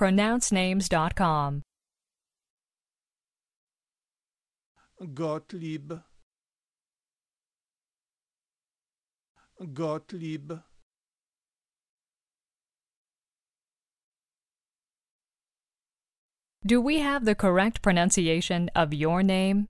pronouncenames.com. Gottlieb Gottlieb Do we have the correct pronunciation of your name?